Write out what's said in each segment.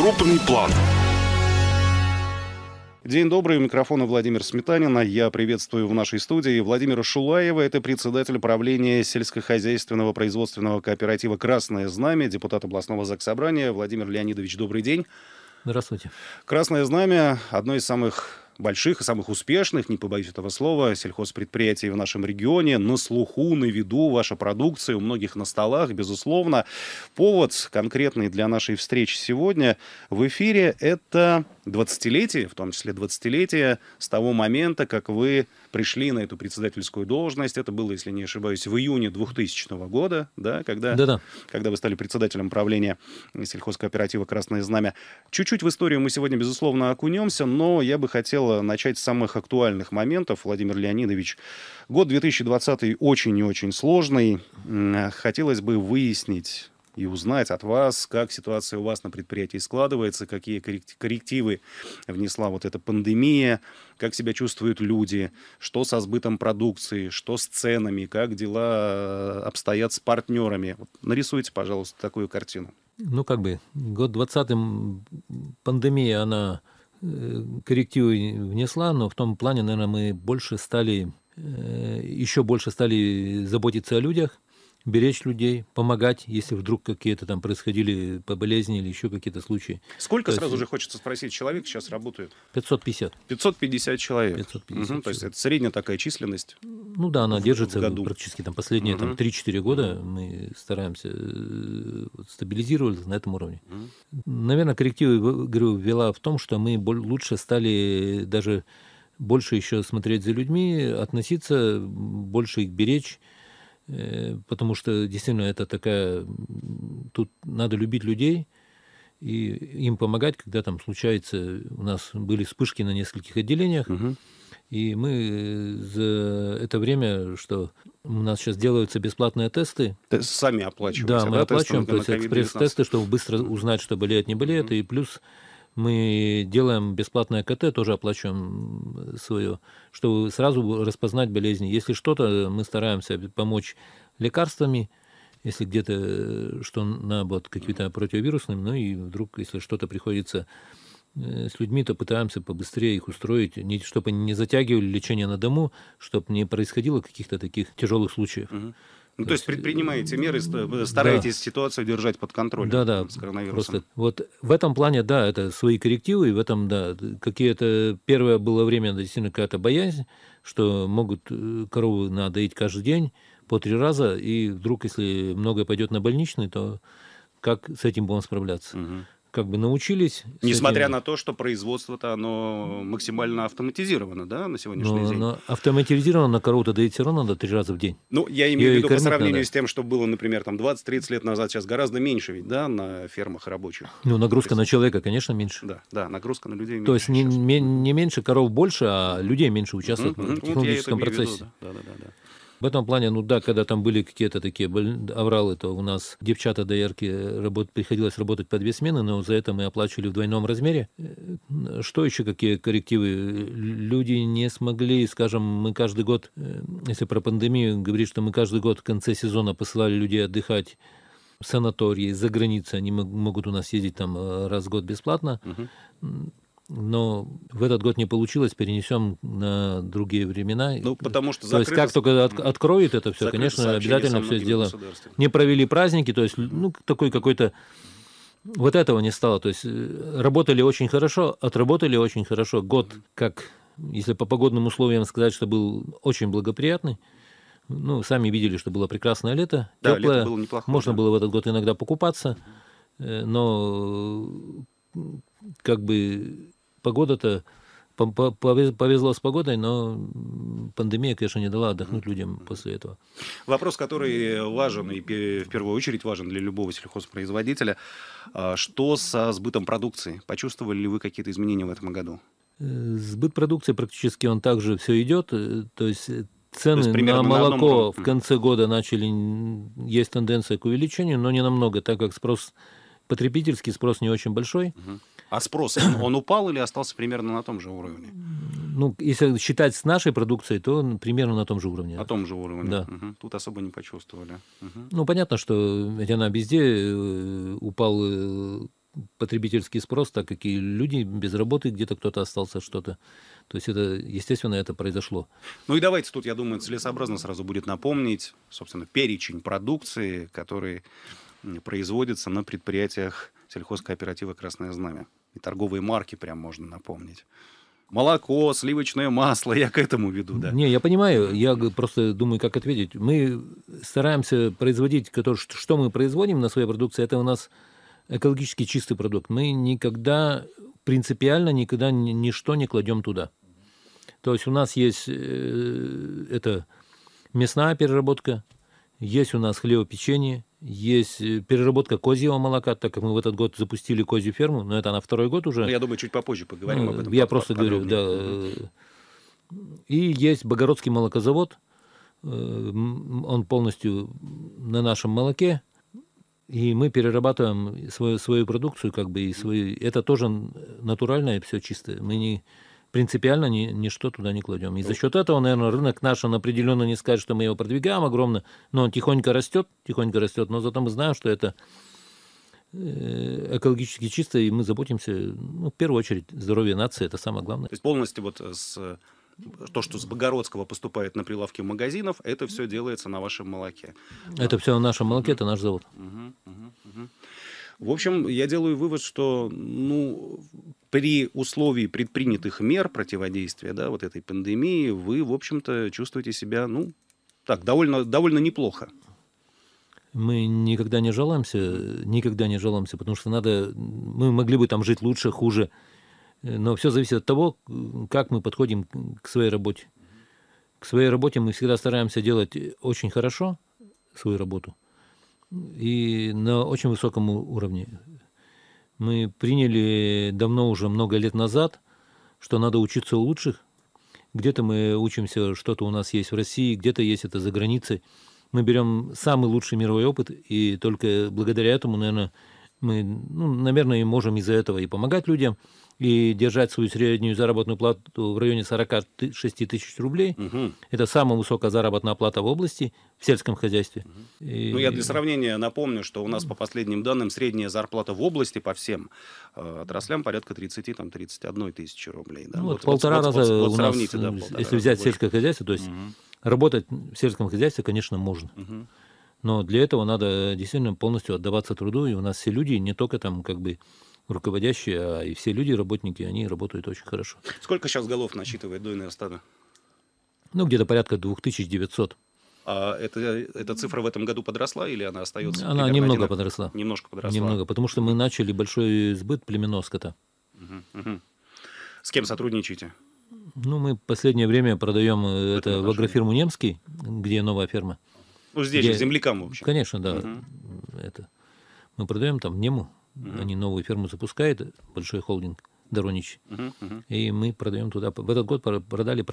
Крупный план. День добрый. У микрофона Владимир Сметанина. Я приветствую в нашей студии Владимира Шулаева. Это председатель правления сельскохозяйственного производственного кооператива «Красное знамя», депутат областного заксобрания. Владимир Леонидович, добрый день. Здравствуйте. Красное знамя – одно из самых больших и самых успешных, не побоюсь этого слова, сельхозпредприятий в нашем регионе, на слуху, на виду ваша продукция, у многих на столах, безусловно. Повод конкретный для нашей встречи сегодня в эфире — это 20-летие, в том числе 20-летие с того момента, как вы пришли на эту председательскую должность. Это было, если не ошибаюсь, в июне 2000 года, да, когда, да -да. когда вы стали председателем правления сельхозкооператива «Красное знамя». Чуть-чуть в историю мы сегодня, безусловно, окунемся, но я бы хотел начать с самых актуальных моментов. Владимир Леонидович, год 2020 очень и очень сложный. Хотелось бы выяснить, и узнать от вас, как ситуация у вас на предприятии складывается, какие коррективы внесла вот эта пандемия, как себя чувствуют люди, что со сбытом продукции, что с ценами, как дела э, обстоят с партнерами. Вот нарисуйте, пожалуйста, такую картину. Ну, как бы, год 20-м пандемия, она э, коррективы внесла, но в том плане, наверное, мы больше стали э, еще больше стали заботиться о людях, беречь людей, помогать, если вдруг какие-то там происходили по болезни или еще какие-то случаи. Сколько, то сразу же хочется спросить, человек сейчас работает? 550. 550 человек. 550 угу, человек. То есть это средняя такая численность? Ну да, она в, держится в году. практически там последние угу. там, 3-4 года. Мы стараемся э, вот, стабилизировать на этом уровне. Угу. Наверное, коррективы, э, говорю, ввела в том, что мы лучше стали даже больше еще смотреть за людьми, относиться, больше их беречь, Э, потому что действительно это такая... Тут надо любить людей и им помогать, когда там случается... У нас были вспышки на нескольких отделениях, и мы за это время, что у нас сейчас делаются бесплатные тесты. Ты сами оплачиваем. да? мы да, оплачиваем, то есть экспресс-тесты, чтобы быстро узнать, что болеет, не болеет, и плюс мы делаем бесплатное КТ, тоже оплачиваем свое, чтобы сразу распознать болезни. Если что-то, э, мы стараемся помочь лекарствами, если где-то э, что наоборот какими-то противовирусными, ну и вдруг, если что-то приходится э, с людьми, то пытаемся побыстрее их устроить, не, чтобы они не затягивали лечение на дому, чтобы не происходило каких-то таких тяжелых случаев. Угу. Ну, то, то есть э, предпринимаете меры, стараетесь да. ситуацию держать под контролем да, да, с коронавирусом. Просто вот в этом плане, да, это свои коррективы, и в этом, да, какие-то... Первое было время действительно какая-то боязнь, что могут э, корову надоить каждый день по три раза, и вдруг, если много пойдет на больничный, то как с этим будем справляться? Угу как бы научились... Несмотря этим... на то, что производство-то оно максимально автоматизировано, да, на сегодняшний но, ну, день? Но автоматизировано на корову-то доить все равно надо три раза в день. Ну, я имею в виду по сравнению надо. с тем, что было, например, там 20-30 лет назад, сейчас гораздо меньше ведь, да, на фермах рабочих. Ну, нагрузка на человека, конечно, меньше. Да, да, нагрузка на людей меньше. То есть не, не, меньше коров больше, а людей меньше участвуют mm-hmm. в технологическом вот процессе. Виду, Да, да, да, да. В этом плане, ну да, когда там были какие-то такие авралы, то у нас девчата доярки работ... приходилось работать по две смены, но за это мы оплачивали в двойном размере. Э, что еще, какие коррективы? Люди не смогли, скажем, мы каждый год, э, если про пандемию говорить, что мы каждый год в конце сезона посылали людей отдыхать санатории за границей, они могут у нас ездить там э, раз в год бесплатно. Угу но в этот год не получилось, перенесем на другие времена. Ну, потому что закрыто... То есть как только от, откроет это все, конечно, обязательно все сделаем. Не провели праздники, то есть ну, такой какой-то... Вот этого не стало. То есть э, работали очень хорошо, отработали очень хорошо. Год, как, если по погодным условиям сказать, что был очень благоприятный, ну, сами видели, что было прекрасное лето, да, теплое. Лето было неплохое, Можно да. было в этот год иногда покупаться, э, но как бы погода-то повезло с погодой, но пандемия, конечно, не дала отдохнуть людям после этого. Вопрос, который важен и в первую очередь важен для любого сельхозпроизводителя. А что со сбытом продукции? Почувствовали ли вы какие-то изменения в этом году? Э, сбыт продукции практически он также все идет. Э, то есть э, цены то есть, на молоко на в конце года начали, есть тенденция к увеличению, но не намного, так как спрос потребительский спрос не очень большой. Угу. А спрос, он, он упал или остался примерно на том же уровне? Ну, если считать с нашей продукцией, то примерно на том же уровне. На том же уровне. Да. Угу. Тут особо не почувствовали. Угу. Ну, понятно, что ведь она везде э, упал э, потребительский спрос, так как и люди без работы, где-то кто-то остался, что-то. То есть это, естественно, это произошло. Ну и давайте тут, я думаю, целесообразно сразу будет напомнить, собственно, перечень продукции, который производится на предприятиях сельхозкооператива «Красное знамя». И торговые марки прям можно напомнить молоко, сливочное масло. Я к этому веду, да. Не, я понимаю. Я просто думаю, как ответить. Мы стараемся производить то, что мы производим на своей продукции. Это у нас экологически чистый продукт. Мы никогда, принципиально никогда ничто не кладем туда. То есть у нас есть э, это мясная переработка, есть у нас хлебопечение, есть э, переработка козьего молока, так как мы в этот год запустили козью ферму, но это она второй год уже. Ну, я думаю, чуть попозже поговорим ну, об э, этом. Я просто подробнее. говорю, да. Э, и есть Богородский молокозавод, он полностью на нашем молоке, и мы перерабатываем свою, свою продукцию, как бы, и свои... Это тоже натуральное, все чистое. Мы не принципиально ни, ничто туда не кладем. И за э. счет этого, наверное, рынок наш, он определенно не скажет, что мы его продвигаем огромно, но он тихонько растет, тихонько растет, но зато мы знаем, что это э, экологически чисто, и мы заботимся, ну, в первую очередь, здоровье нации, это самое главное. То есть полностью вот э, с то, что с Богородского поступает на прилавки магазинов, это все делается на вашем молоке. Это да. все на нашем молоке, это наш завод. Угу, угу, угу. В общем, я делаю вывод, что ну, при условии предпринятых мер противодействия да, вот этой пандемии вы, в общем-то, чувствуете себя ну, так, довольно, довольно неплохо. Мы никогда не жалуемся, никогда не жалуемся, потому что надо, мы могли бы там жить лучше, хуже, но все зависит от того, как мы подходим к своей работе. К своей работе мы всегда стараемся делать очень хорошо свою работу – и на очень высоком уровне. Мы приняли давно уже, много лет назад, что надо учиться у лучших. Где-то мы учимся, что-то у нас есть в России, где-то есть это за границей. Мы берем самый лучший мировой опыт, и только благодаря этому, наверное, мы, ну, наверное, и можем из-за этого и помогать людям, и держать свою среднюю заработную плату в районе 46 тысяч рублей. Угу. Это самая высокая заработная плата в области в сельском хозяйстве. Угу. И... Ну, я для сравнения напомню, что у нас по последним данным средняя зарплата в области по всем э, отраслям порядка 30-31 тысячи рублей. Да? Ну, вот, вот полтора вот, раза вот, у нас, да, полтора если взять больше. сельское хозяйство, то есть угу. работать в сельском хозяйстве, конечно, можно. Угу. Но для этого надо действительно полностью отдаваться труду, и у нас все люди не только там как бы руководящие, а и все люди, работники, они работают очень хорошо. Сколько сейчас голов насчитывает дойное стадо? Ну, где-то порядка 2900. А это, эта цифра в этом году подросла или она остается? Она немного одинак... подросла. Немножко подросла. Немного, потому что мы начали большой сбыт племенного скота. Угу, угу. С кем сотрудничаете? Ну, мы в последнее время продаем э, в это в агрофирму «Немский», где новая ферма. Ну, здесь где... же, землякам, в общем. Конечно, да. Угу. Это. Мы продаем там Нему, Угу. Они новую ферму запускают, большой холдинг Доронич. Угу, угу. И мы продаем туда. В этот год продали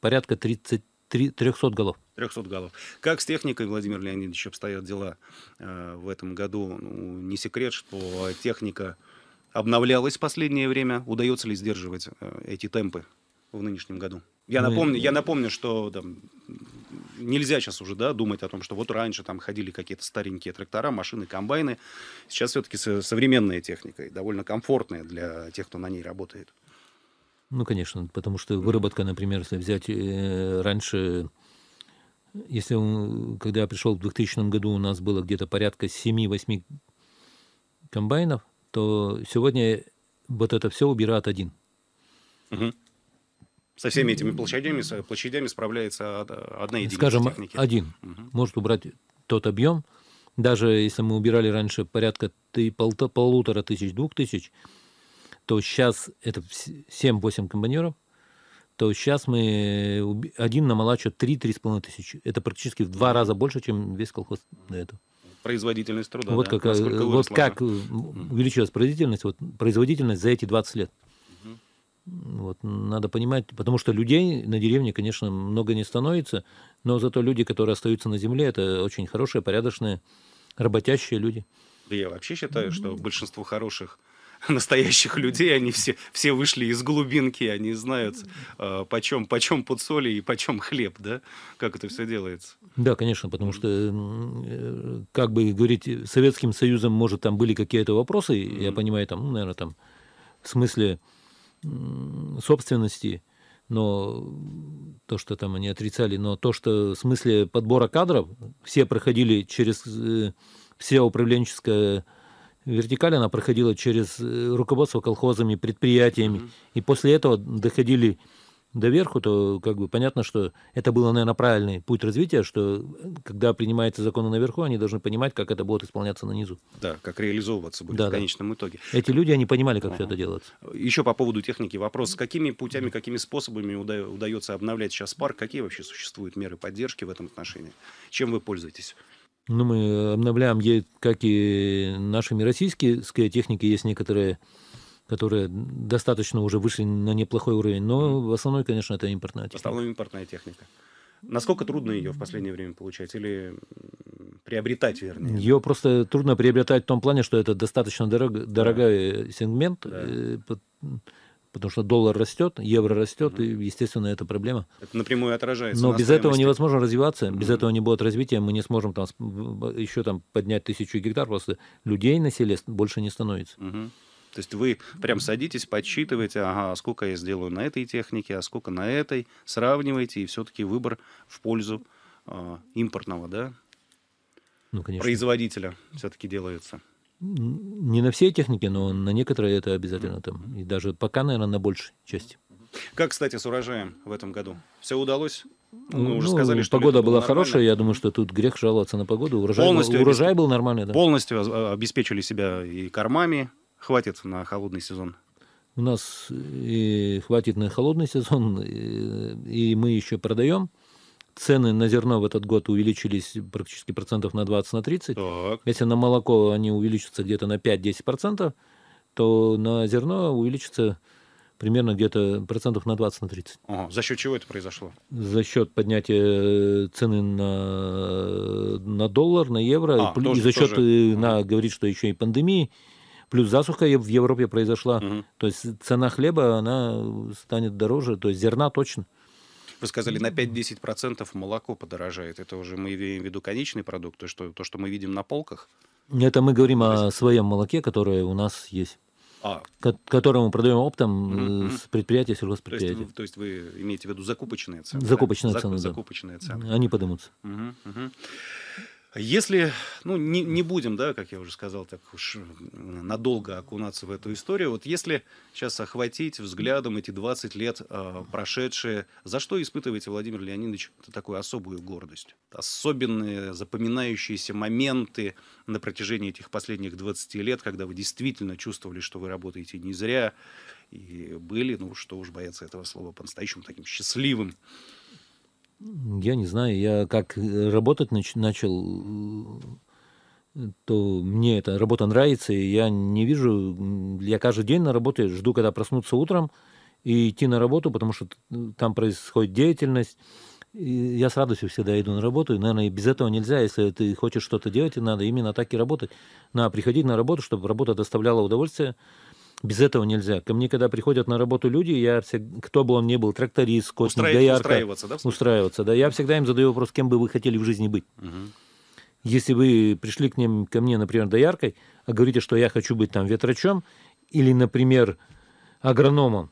порядка 30 300 голов. 300 голов. Как с техникой, Владимир Леонидович, обстоят дела э, в этом году? Ну, не секрет, что техника обновлялась в последнее время. Удается ли сдерживать э, эти темпы в нынешнем году? Я, мы... напомню, я напомню, что там, нельзя сейчас уже да, думать о том, что вот раньше там ходили какие-то старенькие трактора, машины, комбайны. Сейчас все-таки современная техника и довольно комфортная для тех, кто на ней работает. Ну, конечно, потому что выработка, например, если взять э, раньше, если он, когда я пришел в 2000 году, у нас было где-то порядка 7-8 комбайнов, то сегодня вот это все убирает один. Угу. Со всеми этими площадями, с площадями справляется одна единица Скажем, техники. один угу. может убрать тот объем, даже если мы убирали раньше порядка ты, пол, полутора тысяч, двух тысяч, то сейчас это 7-8 комбайнеров, то сейчас мы э, один намолачивает 3 половиной тысячи. Это практически в два раза больше, чем весь колхоз до этого. Производительность труда. Вот, да, как, э, вот как э, увеличилась производительность, вот производительность за эти 20 лет. Вот, надо понимать, потому что людей на деревне, конечно, много не становится, но зато люди, которые остаются на земле, это очень хорошие, порядочные, работящие люди. я вообще считаю, что большинство хороших настоящих людей, они все, все вышли из глубинки, они знают, а, почем, почем под соли и почем хлеб, да, как это все делается. Да, конечно, потому что, э, как бы говорить, Советским Союзом, может, там были какие-то вопросы, mm-hmm. я понимаю, там, ну, наверное, там, в смысле, собственности, но то, что там они отрицали, но то, что в смысле подбора кадров, все проходили через, э, вся управленческая вертикаль, она проходила через э, руководство колхозами, предприятиями, mm-hmm. и после этого доходили до верху, то как бы понятно, что это было, наверное, правильный путь развития, что э, когда принимаются законы наверху, они должны понимать, как это будет исполняться на низу. Да, как реализовываться будет да, в конечном да. итоге. Эти люди, они понимали, как угу. все это делается. Еще по поводу техники вопрос. какими путями, какими способами уда- удается обновлять сейчас парк? Какие вообще существуют меры поддержки в этом отношении? Чем вы пользуетесь? Ну, мы обновляем, как и нашими российские техники, есть некоторые которые достаточно уже вышли на неплохой уровень, но в основном, конечно, это импортная техника. В основном импортная техника. Насколько трудно ее в последнее время получать или приобретать, вернее? Ее просто трудно приобретать в том плане, что это достаточно дорог, дорогой э, сегмент, да. Э, потому что доллар растет, евро растет, угу. и, естественно, это проблема. Это напрямую отражается. Но без этого невозможно развиваться, угу. без этого не будет развития, мы не сможем там еще там поднять тысячу гектаров, просто людей на селе больше не становится. Угу. То есть вы прям садитесь, подсчитываете, ага, а сколько я сделаю на этой технике, а сколько на этой, сравниваете, и все-таки выбор в пользу э, импортного, да, ну, конечно. производителя все-таки делается. Не на все техники, но на некоторые это обязательно там. И даже пока, наверное, на большей части. Как, кстати, с урожаем в этом году? Все удалось? Мы ну, уже сказали, что погода была нормально. хорошая, я думаю, что тут грех жаловаться на погоду. Урожай, полностью был, урожай обесп... был нормальный, да. Полностью а, обеспечили себя и кормами, хватит на холодный сезон? У нас и э, хватит на холодный сезон, э, и мы еще продаем. Цены на зерно в этот год увеличились практически процентов на 20-30. На 30. Если на молоко они увеличатся где-то на 5-10%, то на зерно увеличится примерно где-то процентов на 20 на 30. Ага. За счет чего это произошло? За счет поднятия цены на, на доллар, на евро, а, и, тоже, и за счет тоже. Э, на говорит, что еще и пандемии, Плюс засуха в Европе произошла. Угу. То есть цена хлеба, она станет дороже, то есть зерна точно. Вы сказали, на 5-10% молоко подорожает. Это уже мы имеем в виду конечный продукт, то, что, то, что мы видим на полках? Это мы говорим о своем молоке, которое у нас есть. А. Ко- которому продаем оптом mm-hmm. с предприятия сельхозпредприятия. То есть, ну, то есть вы имеете в виду закупочные цены? Закупочные да? цены, Зак- да. Закупочные цены. Они поднимутся. Mm-hmm. Mm-hmm. Если, ну, не, не будем, да, как я уже сказал, так уж надолго окунаться в эту историю, вот если сейчас охватить взглядом эти 20 лет э, прошедшие, за что испытываете, Владимир Леонидович, такую особую гордость? Особенные запоминающиеся моменты на протяжении этих последних 20 лет, когда вы действительно чувствовали, что вы работаете не зря, и были, ну, что уж бояться этого слова, по-настоящему таким счастливым я не знаю, я как э, работать нач- начал, э, то мне эта работа нравится, и я не вижу, я каждый день на работе жду, когда проснуться утром и идти на работу, потому что э, там происходит деятельность. И я с радостью всегда иду на работу, и, наверное, и без этого нельзя, если ты хочешь что-то делать, и надо именно так и работать. Надо приходить на работу, чтобы работа доставляла удовольствие, без этого нельзя. Ко мне, когда приходят на работу люди, я все, кто бы он ни был, тракторист, косник, Устраив... доярка. Устраиваться, да? Устраиваться, да. Я всегда им задаю вопрос, кем бы вы хотели в жизни быть. Угу. Если вы пришли к ним, ко мне, например, дояркой, а говорите, что я хочу быть там ветрачом или, например, агрономом,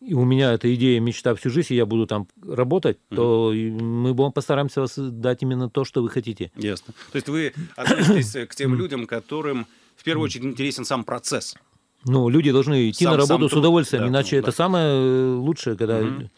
и у меня эта идея, мечта всю жизнь, и я буду там работать, mm-hmm. то мы вам постараемся вас дать именно то, что вы хотите. Ясно. То есть вы относитесь э, к тем людям, которым в первую очередь интересен сам процесс. Ну, люди должны идти сам, на работу с труд. удовольствием, да, иначе да. это самое э, лучшее, когда угу.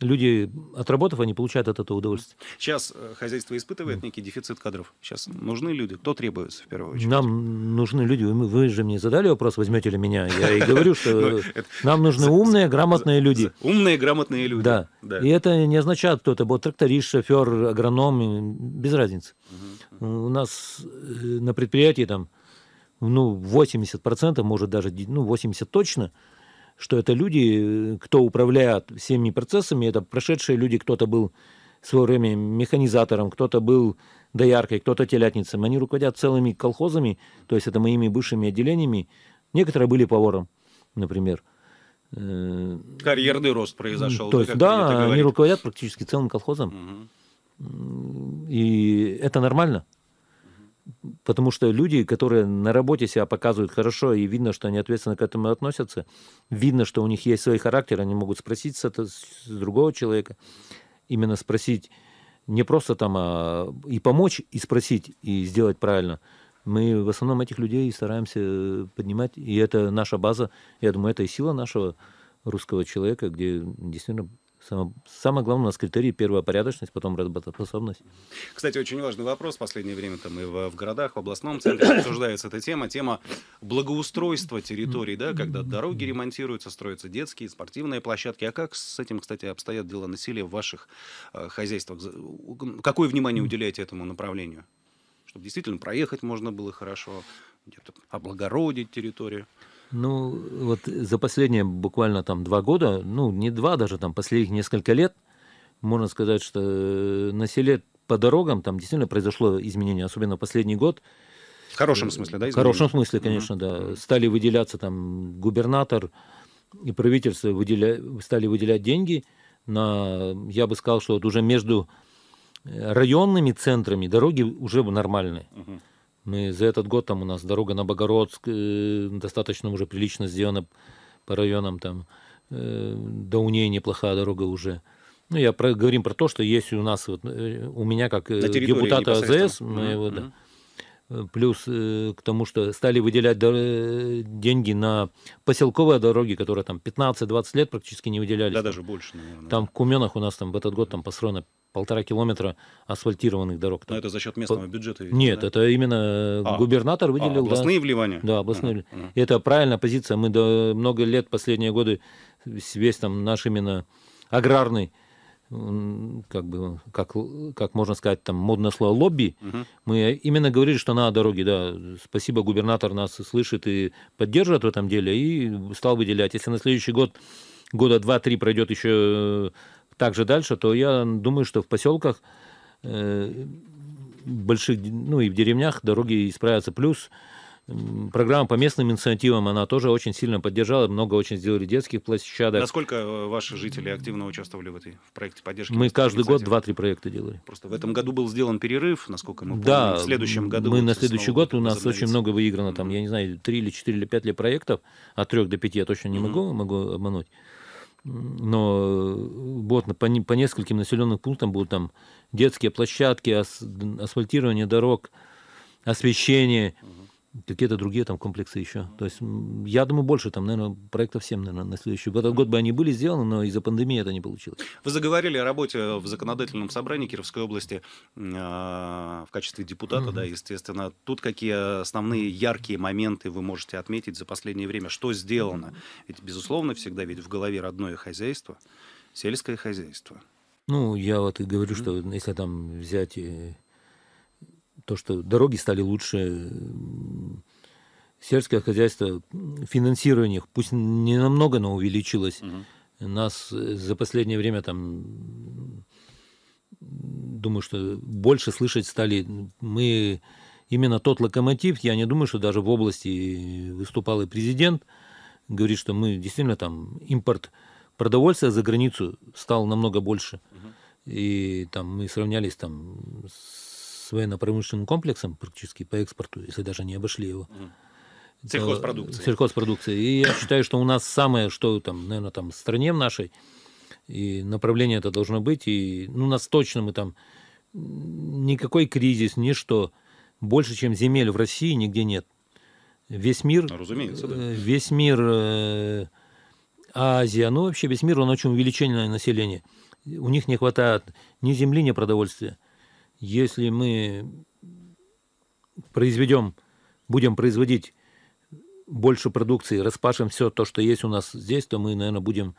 люди, отработав, они получают от этого удовольствие. Сейчас э, хозяйство испытывает некий дефицит кадров. Сейчас нужны люди, кто требуется в первую очередь? Нам нужны люди. Вы же мне задали вопрос, возьмете ли меня. Я и говорю, что ну, нам нужны умные, грамотные люди. Умные, грамотные люди. Да. И это не означает кто это будет тракторист, шофер, агроном, без разницы. У нас э, на предприятии там ну, 80%, может даже, ну, 80 точно, что это люди, э, кто управляет всеми процессами, это прошедшие люди, кто-то был в свое время механизатором, кто-то был дояркой, кто-то телятницей, Они руководят целыми колхозами, то есть это моими бывшими отделениями. Некоторые были поваром, например. Э, Карьерный рост произошел. То есть, да, они руководят практически целым колхозом. Угу. И это нормально потому что люди, которые на работе себя показывают хорошо, и видно, что они ответственно к этому относятся, видно, что у них есть свой характер, они могут спросить с, это, с другого человека, именно спросить, не просто там, а и помочь, и спросить, и сделать правильно. Мы в основном этих людей стараемся э, поднимать, и это наша база, я думаю, это и сила нашего русского человека, где действительно Самое, самое главное у нас первая порядочность потом работоспособность. Кстати, очень важный вопрос. В последнее время там и в, в городах, в областном центре обсуждается эта тема. Тема благоустройства территорий, да, когда дороги ремонтируются, строятся детские, спортивные площадки. А как с этим, кстати, обстоят дела на селе в ваших э, хозяйствах? Какое внимание уделяете этому направлению? Чтобы действительно проехать можно было хорошо, где-то облагородить территорию. Ну, вот за последние буквально там два года, ну, не два даже, там последних несколько лет, можно сказать, что э, на селе по дорогам там действительно произошло изменение, особенно последний год. В хорошем смысле, да? Изменение? В хорошем смысле, конечно, mm-hmm. да. Стали выделяться там губернатор и правительство выделя... стали выделять деньги на, я бы сказал, что вот уже между э, районными центрами дороги уже нормальные. Mm-hmm. Мы за этот год там у нас дорога на Богородск э, достаточно уже прилично сделана по районам там. Э, до Уней неплохая дорога уже. Ну, я про, говорим про то, что есть у нас, вот, э, у меня как э, депутата АЗС, моего, mm-hmm. да, плюс э, к тому, что стали выделять э, деньги на поселковые дороги, которые там 15-20 лет практически не выделялись. Да, даже больше, наверное. Там в Куменах у нас там в этот год там построено полтора километра асфальтированных дорог. Там. Ну, Но это за счет местного По... бюджета? Видите, Нет, да? это именно а, губернатор выделил. А, областные да, вливания? Да, областные. А, а. Это правильная позиция. Мы до, много лет, последние годы, весь там наш именно аграрный как бы, как, как можно сказать, там модное слово лобби, угу. мы именно говорили, что на дороге, да, спасибо, губернатор нас слышит и поддерживает в этом деле, и стал выделять. Если на следующий год, года два-три пройдет еще э, так же дальше, то я думаю, что в поселках э, больших, ну и в деревнях дороги исправятся. Плюс Программа по местным инициативам, она тоже очень сильно поддержала, много очень сделали детских площадок. Насколько э, ваши жители активно участвовали в этой в проекте поддержки? Мы каждый инициатив? год два-три проекта делали. Просто в этом году был сделан перерыв, насколько мы помним. Да, в следующем году. Мы на следующий год, у нас очень много выиграно, там, я не знаю, три или четыре или пять лет проектов, от трех до пяти я точно не могу, mm-hmm. могу обмануть но э, вот по, по нескольким населенным пунктам будут там детские площадки, ас, асфальтирование дорог, освещение. Угу какие-то другие там комплексы еще. То есть я думаю, больше там, наверное, проектов 7, наверное, на следующий в Этот год бы они были сделаны, но из-за пандемии это не получилось. Вы заговорили о работе в законодательном собрании Кировской области а, в качестве депутата, да, естественно. Тут какие основные яркие моменты вы можете отметить за последнее время? Что сделано? Ведь, безусловно, всегда ведь в голове родное хозяйство, сельское хозяйство. Ну, я вот и говорю, что если там взять то, что дороги стали лучше, сельское хозяйство, финансирование, пусть не намного, но увеличилось. Угу. Нас э, за последнее время там, думаю, что больше слышать стали. Мы именно тот локомотив, я не думаю, что даже в области выступал и президент, говорит, что мы действительно там импорт продовольствия за границу стал намного больше. Угу. И там мы сравнялись там с с военно-промышленным комплексом практически по экспорту, если даже не обошли его. Угу. Сельхозпродукции. И я считаю, что у нас самое, что там, наверное, там в стране в нашей, и направление это должно быть, и ну, у нас точно мы там никакой кризис, ничто. Больше, чем земель в России нигде нет. Весь мир... Ну, разумеется, да. Э, весь мир... Э, Азия, ну вообще весь мир, он очень увеличение населения. У них не хватает ни земли, ни продовольствия если мы произведем, будем производить больше продукции, распашем все то, что есть у нас здесь, то мы, наверное, будем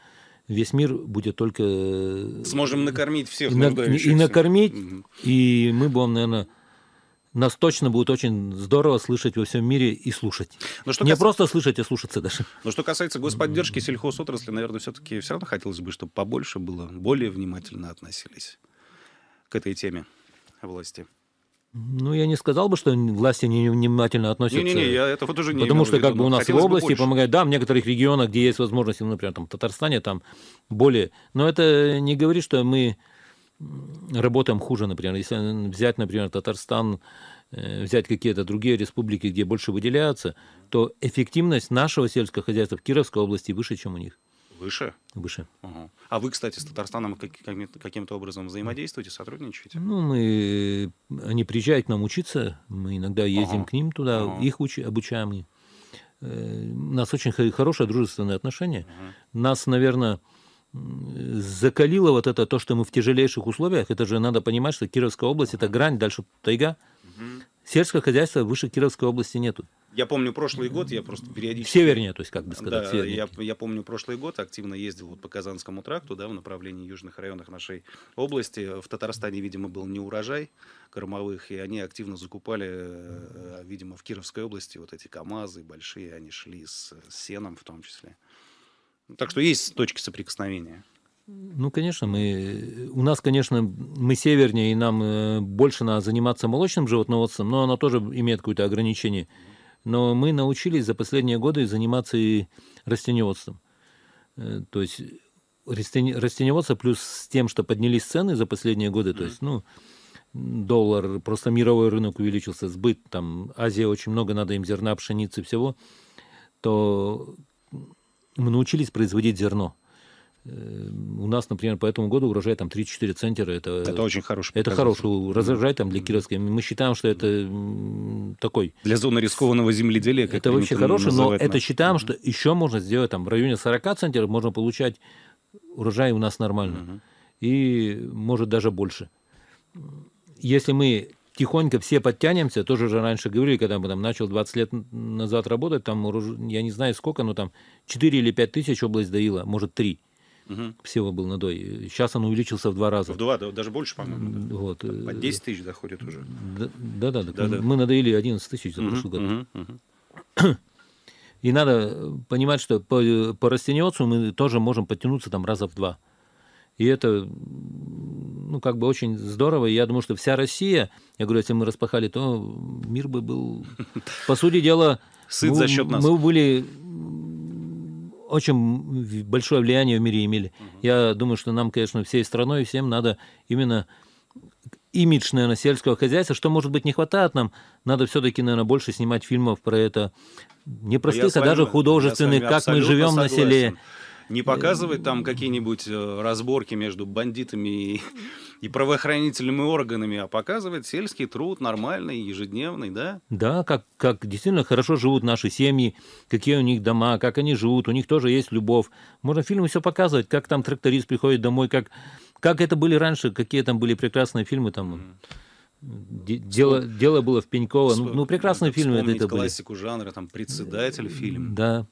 весь мир будет только э, сможем накормить всех и, на... и накормить, угу. и мы будем, наверное, нас точно будет очень здорово слышать во всем мире и слушать. Но ну, что Не кас... просто слышать, а слушаться даже. Но ну, что касается господдержки сельхозотрасли, наверное, все-таки все равно хотелось бы, чтобы побольше было, более внимательно относились к этой теме власти? Ну, я не сказал бы, что власти невнимательно относятся. Не-не-не, я этого тоже не Потому что виду, как бы у нас в области помогают. Да, в некоторых регионах, где есть возможность, ну, например, там, в Татарстане, там более... Но это не говорит, что мы работаем хуже, например. Если взять, например, Татарстан, э, взять какие-то другие республики, где больше выделяются, то эффективность нашего сельского хозяйства в Кировской области выше, чем у них. Выше? Выше. Угу. А вы, кстати, с Татарстаном каким-то образом взаимодействуете, сотрудничаете? Ну, мы... Они приезжают к нам учиться, мы иногда ездим ага. к ним туда, ага. их уч... обучаем. И... Э, у нас очень хорошее дружественное отношение. Ага. Нас, наверное, закалило вот это то, что мы в тяжелейших условиях. Это же надо понимать, что Кировская область – это грань, дальше тайга. Угу. Сельское хозяйство выше Кировской области нету. Я помню прошлый год, я просто периодически... Севернее, то есть, как бы сказать, да, севернее. я, я помню прошлый год, активно ездил вот по Казанскому тракту, да, в направлении южных районов нашей области. В Татарстане, видимо, был не урожай кормовых, и они активно закупали, э, видимо, в Кировской области вот эти КАМАЗы большие, они шли с, сеном в том числе. Так что есть точки соприкосновения. Ну, конечно, мы у нас, конечно, мы севернее, и нам э, больше надо заниматься молочным животноводством, но оно тоже имеет какое-то ограничение но мы научились за последние годы заниматься и растеневодством. Э, то есть растеневодство плюс с тем, что поднялись цены за последние годы, то есть, ну, доллар, просто мировой рынок увеличился, сбыт, там, Азия очень много, надо им зерна, пшеницы, всего, то мы научились производить зерно. Э, у нас, например, по этому году урожай там 3-4 центера. Это, это очень хороший Это хороший урожай там для кировской. Мы считаем, что это такой... Для зоны рискованного земледелия, как Это вообще хороший, но нас. это считаем, что еще можно сделать там в районе 40 центнеров, можно получать урожай у нас нормально. Угу. И может даже больше. Если мы тихонько все подтянемся, тоже же раньше говорили, когда мы там начал 20 лет назад работать, там, я не знаю сколько, но там 4 или 5 тысяч область доила, может 3. Угу. Псево был надой. Сейчас он увеличился в два раза. В два, даже больше, по-моему. Да. Вот. По 10 э, тысяч доходит уже. Да, да, да. да, мы, да. мы надоели 11 тысяч за угу, прошлый год. Угу, угу. И надо э, понимать, что по, э, по растениеводству мы тоже можем подтянуться там раза в два. И это, ну, как бы очень здорово. я думаю, что вся Россия, я говорю, если мы распахали, то мир бы был... По сути дела... Сыт за счет нас. Мы были очень большое влияние в мире имели. Угу. Я думаю, что нам, конечно, всей страной, всем надо именно имидж, наверное, сельского хозяйства, что, может быть, не хватает нам, надо все-таки, наверное, больше снимать фильмов про это, не простых, а даже художественных, как мы живем согласен. на селе, не показывать там какие-нибудь э, разборки между бандитами и, и правоохранительными органами, а показывать сельский труд нормальный, ежедневный, да? Да, как, как действительно хорошо живут наши семьи, какие у них дома, как они живут, у них тоже есть любовь. Можно фильмы все показывать, как там тракторист приходит домой, как, как это были раньше, какие там были прекрасные фильмы там. Дело, дело было в Пенькова. Ну, ну прекрасные фильмы это были. классику жанра, там, «Председатель» фильм. Да.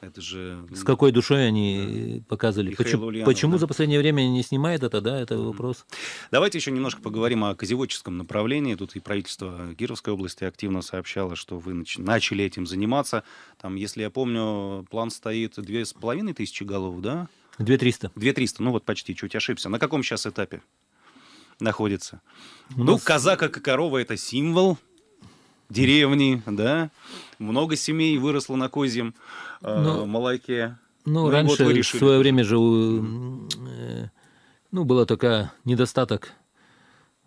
Это же... Ну, с какой душой они да. показывали? почему Ульянов, почему да. за последнее время не снимает это, да, это mm-hmm. вопрос. Давайте еще немножко поговорим о козеводческом направлении. Тут и правительство Кировской области активно сообщало, что вы нач- начали этим заниматься. Там, если я помню, план стоит две с половиной тысячи голов, да? Две триста. Две триста. ну вот почти, чуть ошибся. На каком сейчас этапе находится? У ну, нас... коза, как и корова, это символ деревни, да, много семей выросло на козьем э, Но... молоке. Ну, ну раньше вот в свое время же э, ну, была такая недостаток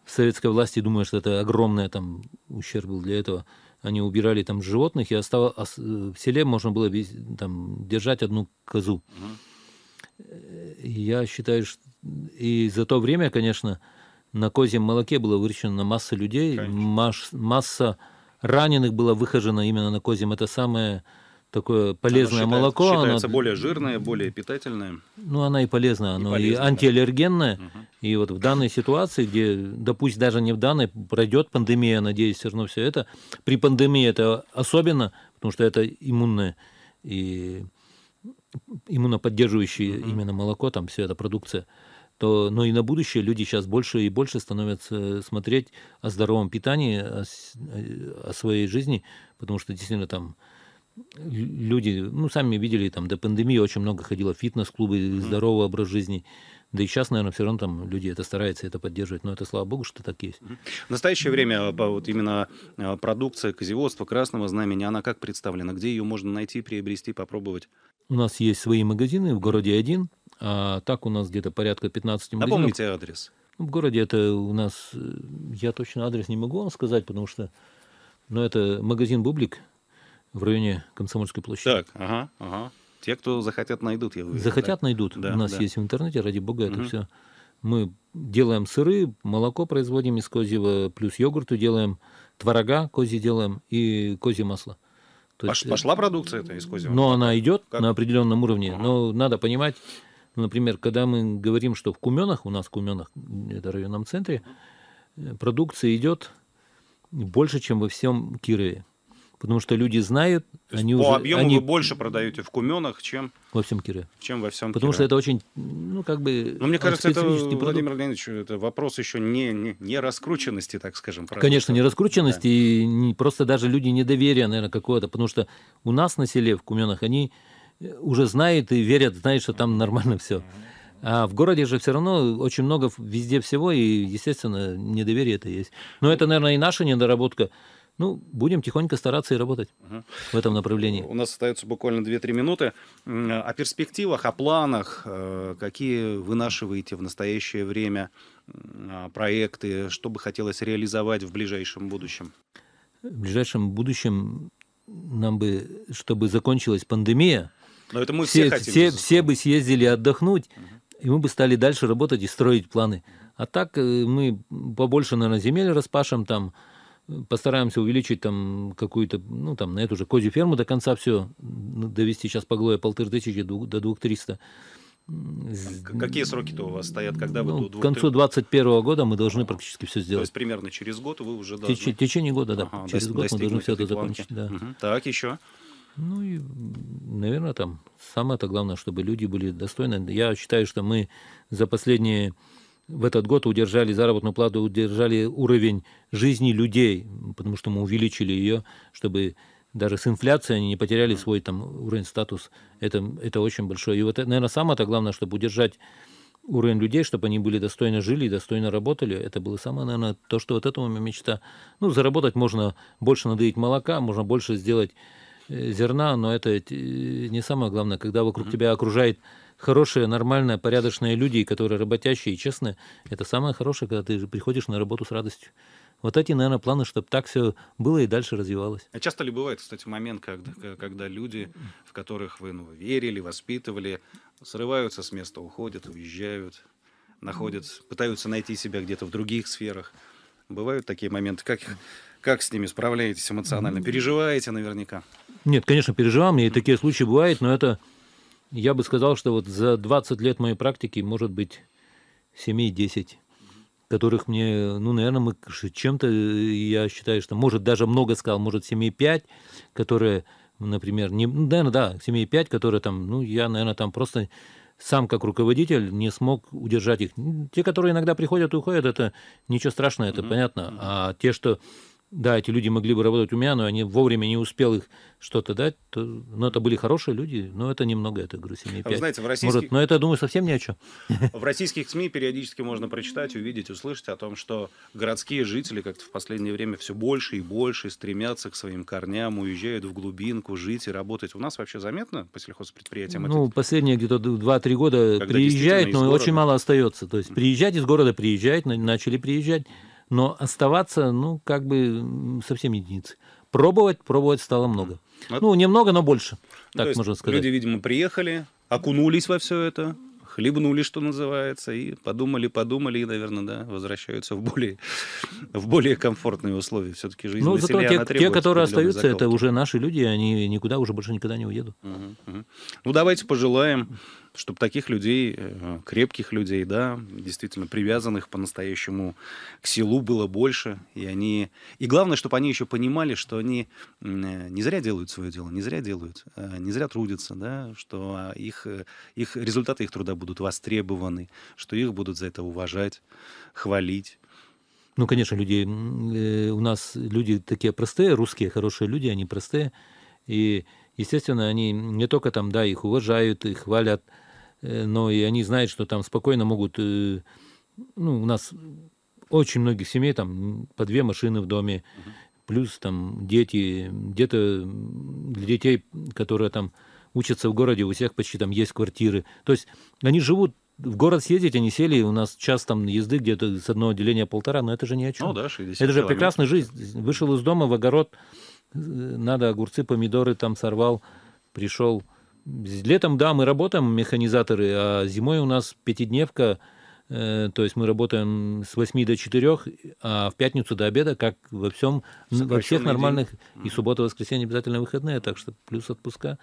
советской власти, думаю, что это огромный там ущерб был для этого. Они убирали там животных, и остав... Э, в селе можно было там, держать одну козу. Угу. Я считаю, что и за то время, конечно, на козьем молоке было выращено масса людей, конечно. масса раненых было выхожено именно на козьем. Это самое такое полезное оно молоко. Считается оно более жирное, более питательное. Ну, она и полезная, оно и, полезное, и антиаллергенное. Да. И вот в данной ситуации, где, да даже не в данной, пройдет пандемия, надеюсь, все равно все это. При пандемии это особенно, потому что это иммунное и иммуноподдерживающее угу. именно молоко, там вся эта продукция то, ну и на будущее люди сейчас больше и больше становятся смотреть о здоровом питании, о, э, о своей жизни, потому что действительно там люди, ну, сами видели, там, до пандемии очень много ходило фитнес-клубы, mm-hmm. здоровый образ жизни. Да и сейчас, наверное, все равно там люди это стараются, это поддерживать. Но это, слава богу, что так есть. В настоящее время вот именно а, продукция козеводства Красного Знамени, она как представлена? Где ее можно найти, приобрести, попробовать? У нас есть свои магазины в городе один – а так у нас где-то порядка 15 магазинов. Напомните адрес. Ну, в городе это у нас, э, я точно адрес не могу вам сказать, потому что, но ну, это магазин «Бублик» в районе Комсомольской площади. Так, ага, ага. Те, кто захотят, найдут, я уверен. Захотят, да? найдут. Да, у нас да. есть в интернете, ради бога, это угу. все. Мы делаем сыры, молоко производим из козьего, плюс йогурту делаем, творога кози делаем и козье масло. То Пош, есть, э, пошла продукция это из козьего? Но она идет как? на определенном уровне, ага. но надо понимать, например, когда мы говорим, что в Куменах, у нас в Куменах, это районном центре, э, продукция идет больше, чем во всем Кирове. Потому что люди знают, То они по уже... По объему они... вы больше продаете в Куменах, чем... Во всем Кирове, Чем во всем Потому Кире. что это очень, ну, как бы... Но ну, мне кажется, это, продукт. Владимир Леонидович, это вопрос еще не, не, не раскрученности, так скажем. Продукта. Конечно, не раскрученности, да. и не, просто даже люди недоверия, наверное, какого-то. Потому что у нас на селе, в Куменах, они уже знают и верят, знают, что там нормально все. А в городе же все равно очень много везде всего, и, естественно, недоверие это есть. Но это, наверное, и наша недоработка. Ну, будем тихонько стараться и работать угу. в этом направлении. У нас остается буквально 2-3 минуты. О перспективах, о планах, э, какие вынашиваете в настоящее время а, проекты, что бы хотелось реализовать в ближайшем будущем? В ближайшем будущем нам бы, чтобы закончилась пандемия, но это мы все, все хотим. Все, все бы съездили отдохнуть, и мы бы стали дальше работать и строить планы. А так э, мы побольше, наверное, земель распашем там, постараемся увеличить там какую-то, ну, там, на эту же козью ферму до конца все довести. Сейчас поглоя полторы тысячи до двух триста. А какие сроки-то у вас стоят, когда вы ну, К концу 2021 года мы должны практически все сделать. То есть примерно через год вы уже должны... В течение года, да. Ага, через год мы должны все это закончить. Да. Угу. Так, еще? Ну и, наверное, там самое-то главное, чтобы люди были достойны. Я считаю, что мы за последние в этот год удержали заработную плату, удержали уровень жизни людей, потому что мы увеличили ее, чтобы даже с инфляцией они не потеряли свой там уровень, статус. Это, это очень большое. И вот, наверное, самое-то главное, чтобы удержать уровень людей, чтобы они были достойно жили и достойно работали. Это было самое, наверное, то, что вот этому мечта. Ну, заработать можно больше надоить молока, можно больше сделать Э, зерна, но это э, не самое главное, когда вокруг mm-hmm. тебя окружает хорошие, нормальные, порядочные люди, которые работящие и честные, это самое хорошее, когда ты приходишь на работу с радостью. Вот эти, наверное, планы, чтобы так все было и дальше развивалось. А часто ли бывает, кстати, момент, когда, когда люди, в которых вы ну, верили, воспитывали, срываются с места, уходят, уезжают, находят, пытаются найти себя где-то в других сферах? Бывают такие моменты, как как с ними справляетесь эмоционально? Переживаете наверняка? Нет, конечно, переживаем, и такие случаи бывают, но это, я бы сказал, что вот за 20 лет моей практики, может быть, семей 10 которых мне, ну, наверное, мы чем-то, э, я считаю, что, может, даже много сказал, может, семей 5, которые, например, не, ну, наверное, да, семей 5, которые там, ну, я, наверное, там просто сам как руководитель не смог удержать их. Те, которые иногда приходят и уходят, это ничего страшного, это mm-hmm. понятно. А те, что да, эти люди могли бы работать у меня, но они вовремя не успел их что-то дать. То, но это были хорошие люди, но это немного, это говорю, 7,5. А вы знаете, в российских... Может, но это, думаю, совсем не о чем. В российских СМИ периодически можно прочитать, увидеть, услышать о том, что городские жители как-то в последнее время все больше и больше стремятся к своим корням, уезжают в глубинку жить и работать. У нас вообще заметно по сельхозпредприятиям? Ну, этот... последние где-то 2-3 года приезжают, но города... очень мало остается. То есть приезжать из города, приезжать, начали приезжать но оставаться, ну, как бы совсем единицы. Пробовать, пробовать стало много. Это... Ну, немного, но больше, ну, так ну, можно сказать. Люди, видимо, приехали, окунулись во все это, хлебнули, что называется, и подумали, подумали, и, наверное, да, возвращаются в более, в более комфортные условия. Все-таки жизнь Ну, зато те, те, которые остаются, заколки. это уже наши люди, они никуда уже больше никогда не уедут. Угу, угу. Ну, давайте пожелаем чтобы таких людей, э, крепких людей, да, действительно привязанных по-настоящему к селу было больше, и они... И главное, чтобы они еще понимали, что они э, не зря делают свое дело, не зря делают, э, не зря трудятся, да, что а, их, их результаты их труда будут востребованы, что их будут за это уважать, хвалить. Ну, конечно, люди, у нас люди такие простые, русские хорошие люди, они простые, и, естественно, они не только там, да, их уважают, их хвалят, Э, но и они знают, что там спокойно могут... Э, ну, у нас очень многих семей, там по две машины в доме, плюс там дети, где-то для детей, которые там учатся в городе, у всех почти там есть квартиры. То есть они живут в город съездить, они сели, у нас час там езды где-то с одного отделения полтора, но это же ни о чем. Ну да, 60 Это же прекрасная жизнь. Вышел из дома в огород, надо огурцы, помидоры там сорвал, пришел, Летом, да, мы работаем, механизаторы, а зимой у нас пятидневка, э, то есть мы работаем с 8 до 4, а в пятницу до обеда, как во всем, во всех нормальных, день. и суббота, воскресенье обязательно выходные, так что плюс отпуска.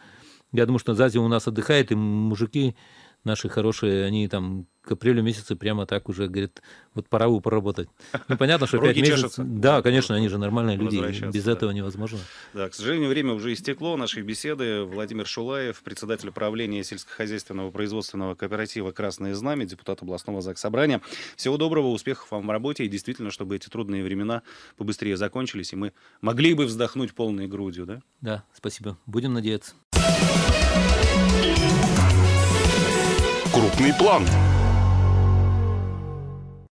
Я думаю, что за зиму у нас отдыхает, и мужики наши хорошие, они там к апрелю месяцу прямо так уже, говорит, вот пора бы поработать. Ну, понятно, что пять месяцев... Да, конечно, они же нормальные люди, без да. этого невозможно. Да, к сожалению, время уже истекло нашей беседы. Владимир Шулаев, председатель правления сельскохозяйственного производственного кооператива «Красное знамя», депутат областного ЗАГС Собрания. Всего доброго, успехов вам в работе, и действительно, чтобы эти трудные времена побыстрее закончились, и мы могли бы вздохнуть полной грудью, да? Да, спасибо. Будем надеяться. Крупный план.